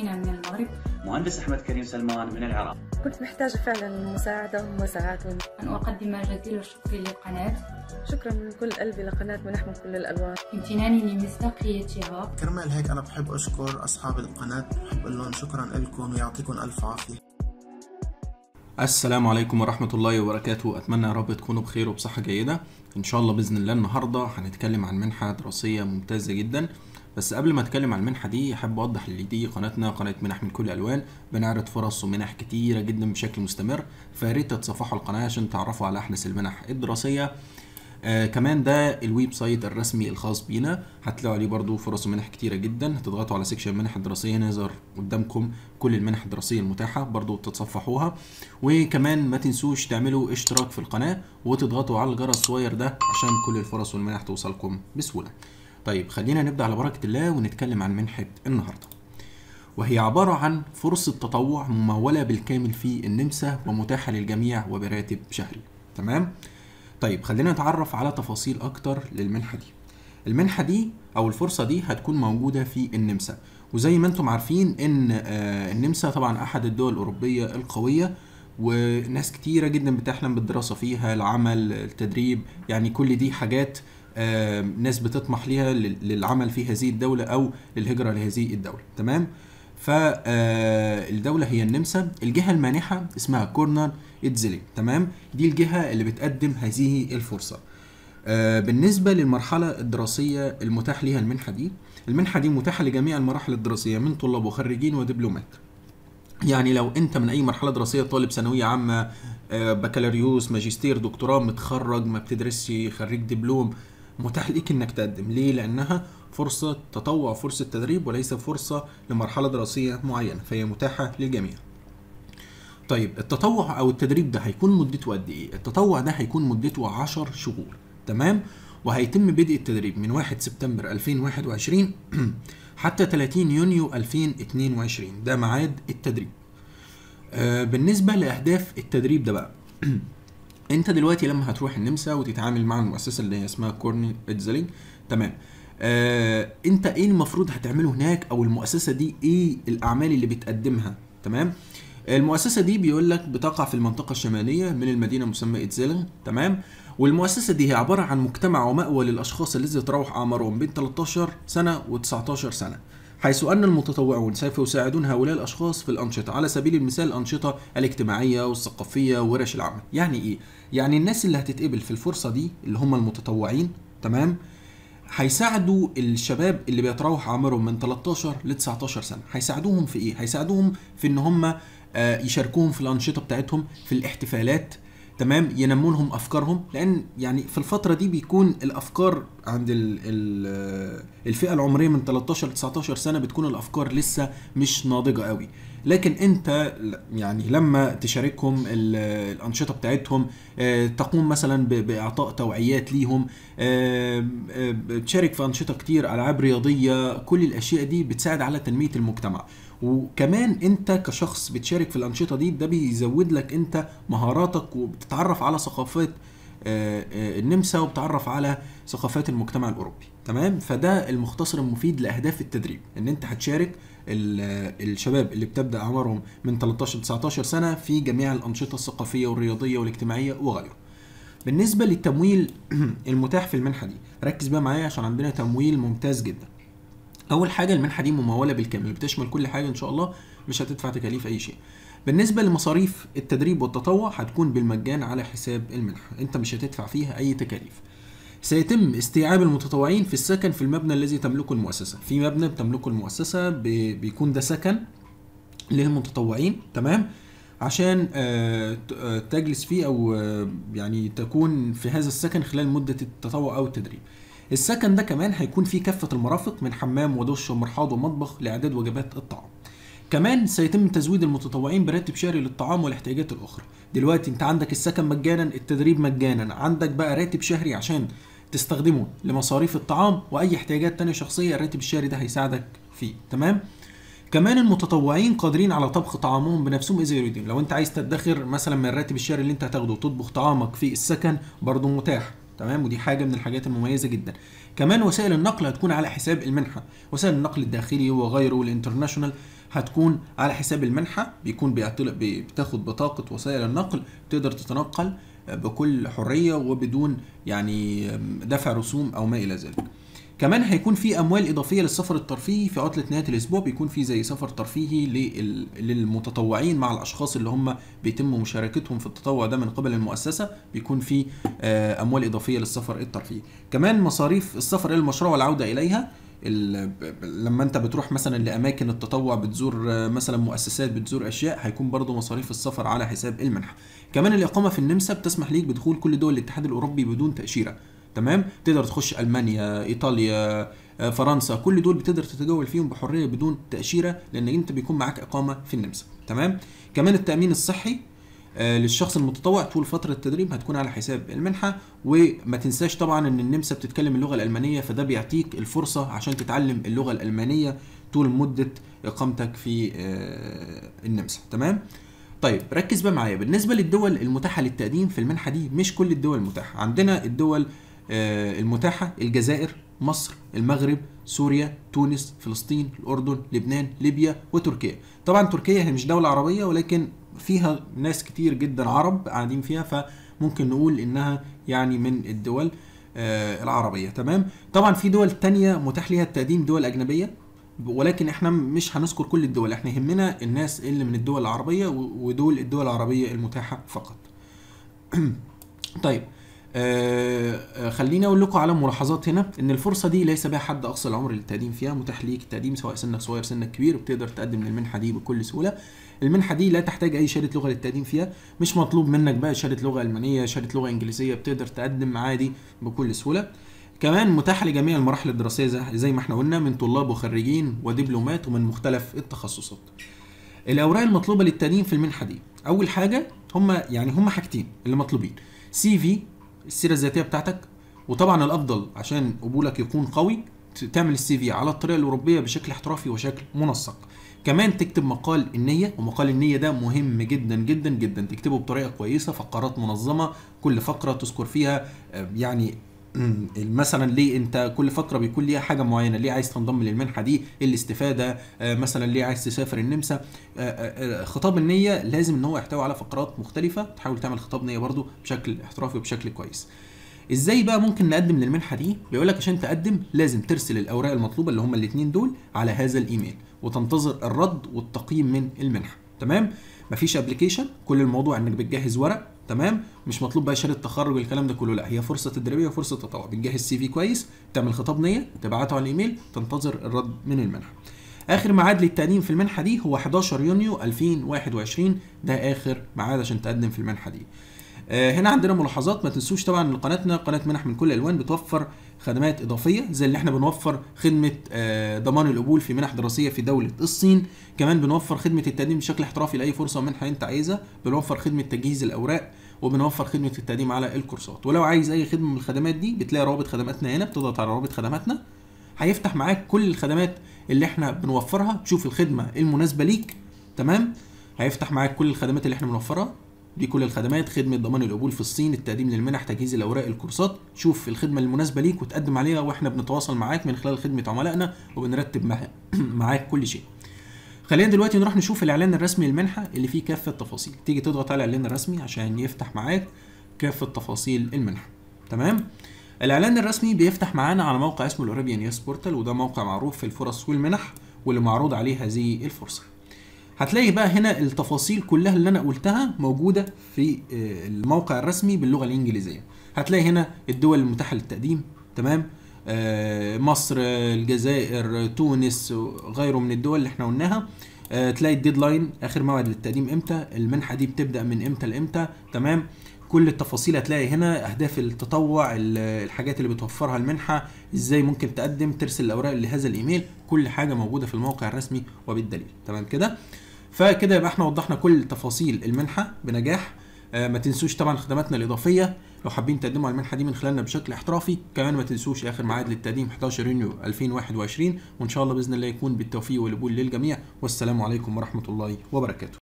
فينا من المغرب مهندس أحمد كريم سلمان من العراق كنت محتاجة فعلا مساعدة ومساعدة أن أقدم جزيل الشكر للقناة شكرا من كل قلبي لقناة ملحمة كل الألوان امتناني لمصداقيتها كرمال هيك أنا بحب أشكر أصحاب القناة بحب أقول لهم شكرا لكم ويعطيكم ألف عافية السلام عليكم ورحمة الله وبركاته أتمنى يا رب تكونوا بخير وبصحة جيدة إن شاء الله بإذن الله النهاردة هنتكلم عن منحة دراسية ممتازة جدا بس قبل ما اتكلم عن المنحه دي احب اوضح للي دي قناتنا قناه منح من كل الالوان بنعرض فرص ومنح كتيره جدا بشكل مستمر فياريت تتصفحوا القناه عشان تعرفوا على احدث المنح الدراسيه آه كمان ده الويب سايت الرسمي الخاص بينا هتلاقوا عليه برضو فرص ومنح كتيره جدا هتضغطوا على سيكشن المنح الدراسيه هنا يظهر قدامكم كل المنح الدراسيه المتاحه برضو تتصفحوها وكمان ما تنسوش تعملوا اشتراك في القناه وتضغطوا على الجرس الصغير ده عشان كل الفرص والمنح توصلكم بسهوله طيب خلينا نبدأ على بركة الله ونتكلم عن منحة النهاردة وهي عبارة عن فرصة تطوع ممولة بالكامل في النمسا ومتاحة للجميع وبراتب شهري تمام؟ طيب خلينا نتعرف على تفاصيل أكتر للمنحة دي المنحة دي أو الفرصة دي هتكون موجودة في النمسا وزي ما انتم عارفين ان آه، النمسا طبعا احد الدول الاوروبيه القويه وناس كتيره جدا بتحلم بالدراسه فيها العمل التدريب يعني كل دي حاجات ناس بتطمح ليها للعمل في هذه الدولة أو للهجرة لهذه الدولة تمام فالدولة آه، هي النمسا الجهة المانحة اسمها كورنر اتزلي تمام دي الجهة اللي بتقدم هذه الفرصة آه، بالنسبة للمرحلة الدراسية المتاح ليها المنحة دي المنحة دي متاحة لجميع المراحل الدراسية من طلاب وخريجين ودبلومات يعني لو انت من اي مرحله دراسيه طالب ثانويه عامه آه، بكالوريوس ماجستير دكتوراه متخرج ما بتدرسش خريج دبلوم متاح ليك انك تقدم ليه لانها فرصه تطوع فرصه تدريب وليس فرصه لمرحله دراسيه معينه فهي متاحه للجميع طيب التطوع او التدريب ده هيكون مدته قد ايه التطوع ده هيكون مدته 10 شهور تمام وهيتم بدء التدريب من 1 سبتمبر 2021 حتى 30 يونيو 2022 ده ميعاد التدريب آه، بالنسبه لاهداف التدريب ده بقى انت دلوقتي لما هتروح النمسا وتتعامل مع المؤسسه اللي هي اسمها كورني اتزلينج تمام آه انت ايه المفروض هتعمله هناك او المؤسسه دي ايه الاعمال اللي بتقدمها تمام المؤسسة دي بيقول لك بتقع في المنطقة الشمالية من المدينة مسمى إتزيلن تمام والمؤسسة دي هي عبارة عن مجتمع ومأوى للأشخاص الذين تتراوح أعمارهم بين 13 سنة و19 سنة حيث أن المتطوعون سوف يساعدون هؤلاء الأشخاص في الأنشطة على سبيل المثال الأنشطة الاجتماعية والثقافية وورش العمل يعني إيه؟ يعني الناس اللي هتتقبل في الفرصة دي اللي هم المتطوعين تمام؟ هيساعدوا الشباب اللي بيتراوح عمرهم من 13 ل 19 سنه هيساعدوهم في ايه هيساعدوهم في ان هم آه، يشاركوهم في الانشطه بتاعتهم في الاحتفالات تمام ينمونهم افكارهم لان يعني في الفتره دي بيكون الافكار عند الـ الـ الفئه العمريه من 13 ل 19 سنه بتكون الافكار لسه مش ناضجه قوي لكن انت يعني لما تشاركهم الانشطه بتاعتهم آه، تقوم مثلا باعطاء توعيات ليهم آه، آه، تشارك في انشطه كتير العاب رياضيه كل الاشياء دي بتساعد على تنميه المجتمع وكمان انت كشخص بتشارك في الانشطه دي ده بيزود لك انت مهاراتك وبتتعرف على ثقافات آه، آه، النمسا وبتعرف على ثقافات المجتمع الاوروبي تمام فده المختصر المفيد لاهداف التدريب ان انت هتشارك الشباب اللي بتبدا اعمارهم من 13 ل 19 سنه في جميع الانشطه الثقافيه والرياضيه والاجتماعيه وغيره بالنسبه للتمويل المتاح في المنحه دي ركز بقى معايا عشان عندنا تمويل ممتاز جدا اول حاجه المنحه دي مموله بالكامل بتشمل كل حاجه ان شاء الله مش هتدفع تكاليف اي شيء بالنسبه لمصاريف التدريب والتطوع هتكون بالمجان على حساب المنحه انت مش هتدفع فيها اي تكاليف سيتم استيعاب المتطوعين في السكن في المبنى الذي تملكه المؤسسه في مبنى بتملكه المؤسسه بيكون ده سكن للمتطوعين تمام عشان آه، آه، تجلس فيه او آه، يعني تكون في هذا السكن خلال مده التطوع او التدريب السكن ده كمان هيكون فيه كافة المرافق من حمام ودش ومرحاض ومطبخ لإعداد وجبات الطعام كمان سيتم تزويد المتطوعين براتب شهري للطعام والاحتياجات الاخرى دلوقتي انت عندك السكن مجانا التدريب مجانا عندك بقى راتب شهري عشان تستخدمه لمصاريف الطعام واي احتياجات تانية شخصيه الراتب الشهري ده هيساعدك فيه تمام كمان المتطوعين قادرين على طبخ طعامهم بنفسهم اذا يريدون لو انت عايز تدخر مثلا من الراتب الشهري اللي انت هتاخده وتطبخ طعامك في السكن برضه متاح تمام ودي حاجه من الحاجات المميزه جدا كمان وسائل النقل هتكون على حساب المنحه وسائل النقل الداخلي وغيره والانترناشونال هتكون على حساب المنحه بيكون بتاخد بطاقه وسائل النقل تقدر تتنقل بكل حريه وبدون يعني دفع رسوم او ما الى ذلك كمان هيكون في اموال اضافيه للسفر الترفيهي في عطله نهايه الاسبوع بيكون في زي سفر ترفيهي للمتطوعين مع الاشخاص اللي هم بيتم مشاركتهم في التطوع ده من قبل المؤسسه بيكون في آه، اموال اضافيه للسفر الترفيهي كمان مصاريف السفر الى المشروع والعوده اليها لما انت بتروح مثلا لاماكن التطوع بتزور آه، مثلا مؤسسات بتزور اشياء هيكون برضه مصاريف السفر على حساب المنحه كمان الاقامه في النمسا بتسمح ليك بدخول كل دول الاتحاد الاوروبي بدون تاشيره تمام تقدر تخش المانيا ايطاليا آه، فرنسا كل دول بتقدر تتجول فيهم بحريه بدون تاشيره لان انت بيكون معاك اقامه في النمسا تمام كمان التامين الصحي آه، للشخص المتطوع طول فتره التدريب هتكون على حساب المنحه وما تنساش طبعا ان النمسا بتتكلم اللغه الالمانيه فده بيعطيك الفرصه عشان تتعلم اللغه الالمانيه طول مده اقامتك في آه، النمسا تمام طيب ركز بقى معايا بالنسبه للدول المتاحه للتقديم في المنحه دي مش كل الدول متاحه عندنا الدول آه، المتاحه الجزائر مصر المغرب سوريا تونس فلسطين الاردن لبنان ليبيا وتركيا طبعا تركيا هي مش دوله عربيه ولكن فيها ناس كتير جدا عرب قاعدين فيها فممكن نقول انها يعني من الدول آه، العربيه تمام طبعا في دول تانية متاح ليها التقديم دول اجنبيه ولكن احنا مش هنذكر كل الدول احنا يهمنا الناس اللي من الدول العربيه ودول الدول العربيه المتاحه فقط طيب آه، آه، خليني اقول لكم على ملاحظات هنا ان الفرصه دي ليس بها حد اقصى العمر للتقديم فيها متاح ليك التقديم سواء سنك صغير سنك كبير بتقدر تقدم للمنحه دي بكل سهوله المنحه دي لا تحتاج اي شهاده لغه للتقديم فيها مش مطلوب منك بقى شهاده لغه المانيه شهاده لغه انجليزيه بتقدر تقدم عادي بكل سهوله كمان متاح لجميع المراحل الدراسيه زي ما احنا قلنا من طلاب وخريجين ودبلومات ومن مختلف التخصصات الاوراق المطلوبه للتقديم في المنحه دي اول حاجه هم يعني هم حاجتين اللي مطلوبين سي في السيره الذاتيه بتاعتك وطبعا الافضل عشان قبولك يكون قوي تعمل السي في على الطريقه الاوروبيه بشكل احترافي وشكل منسق كمان تكتب مقال النيه ومقال النيه ده مهم جدا جدا جدا تكتبه بطريقه كويسه فقرات منظمه كل فقره تذكر فيها آه، يعني مثلا ليه انت كل فتره بيكون ليها حاجه معينه ليه عايز تنضم للمنحه دي إيه الاستفاده آه، مثلا ليه عايز تسافر النمسا آه، آه، خطاب النيه لازم ان هو يحتوي على فقرات مختلفه تحاول تعمل خطاب نيه برضو بشكل احترافي وبشكل كويس ازاي بقى ممكن نقدم للمنحه دي بيقول لك عشان تقدم لازم ترسل الاوراق المطلوبه اللي هم الاثنين دول على هذا الايميل وتنتظر الرد والتقييم من المنحه تمام مفيش ابلكيشن كل الموضوع انك بتجهز ورق تمام مش مطلوب بقى شهاده تخرج الكلام ده كله لا هي فرصه تدريبيه وفرصه تطوع بتجهز سي في كويس تعمل خطاب نيه تبعته على الايميل تنتظر الرد من المنحه اخر ميعاد للتقديم في المنحه دي هو 11 يونيو 2021 ده اخر ميعاد عشان تقدم في المنحه دي آه، هنا عندنا ملاحظات ما تنسوش طبعا قناتنا قناه منح من كل الالوان بتوفر خدمات اضافيه زي اللي احنا بنوفر خدمه آه، ضمان القبول في منح دراسيه في دوله الصين كمان بنوفر خدمه التقديم بشكل احترافي لاي فرصه ومنحه انت عايزها بنوفر خدمه تجهيز الاوراق وبنوفر خدمه التقديم على الكورسات ولو عايز اي خدمه من الخدمات دي بتلاقي رابط خدماتنا هنا بتضغط على رابط خدماتنا هيفتح معاك كل الخدمات اللي احنا بنوفرها تشوف الخدمه المناسبه ليك تمام هيفتح معاك كل الخدمات اللي احنا بنوفرها دي كل الخدمات خدمة ضمان القبول في الصين التقديم للمنح تجهيز الأوراق الكورسات شوف الخدمة المناسبة ليك وتقدم عليها وإحنا بنتواصل معاك من خلال خدمة عملائنا وبنرتب معاك كل شيء خلينا دلوقتي نروح نشوف الإعلان الرسمي للمنحة اللي فيه كافة التفاصيل تيجي تضغط على الإعلان الرسمي عشان يفتح معاك كافة تفاصيل المنحة تمام الإعلان الرسمي بيفتح معانا على موقع اسمه الأوربيان يس بورتال وده موقع معروف في الفرص والمنح واللي معروض عليه هذه الفرصه هتلاقي بقى هنا التفاصيل كلها اللي انا قلتها موجوده في آه، الموقع الرسمي باللغه الانجليزيه هتلاقي هنا الدول المتاحه للتقديم تمام آه، مصر الجزائر تونس غيره من الدول اللي احنا قلناها آه، تلاقي الديدلاين اخر موعد للتقديم امتى المنحه دي بتبدا من امتى لامتى تمام كل التفاصيل هتلاقي هنا اهداف التطوع الحاجات اللي بتوفرها المنحه ازاي ممكن تقدم ترسل الاوراق لهذا الايميل كل حاجه موجوده في الموقع الرسمي وبالدليل تمام كده فكده يبقى احنا وضحنا كل تفاصيل المنحه بنجاح آه، ما تنسوش طبعا خدماتنا الاضافيه لو حابين تقدموا على المنحه دي من خلالنا بشكل احترافي كمان ما تنسوش اخر ميعاد للتقديم 11 يونيو 2021 وان شاء الله باذن الله يكون بالتوفيق والقبول للجميع والسلام عليكم ورحمه الله وبركاته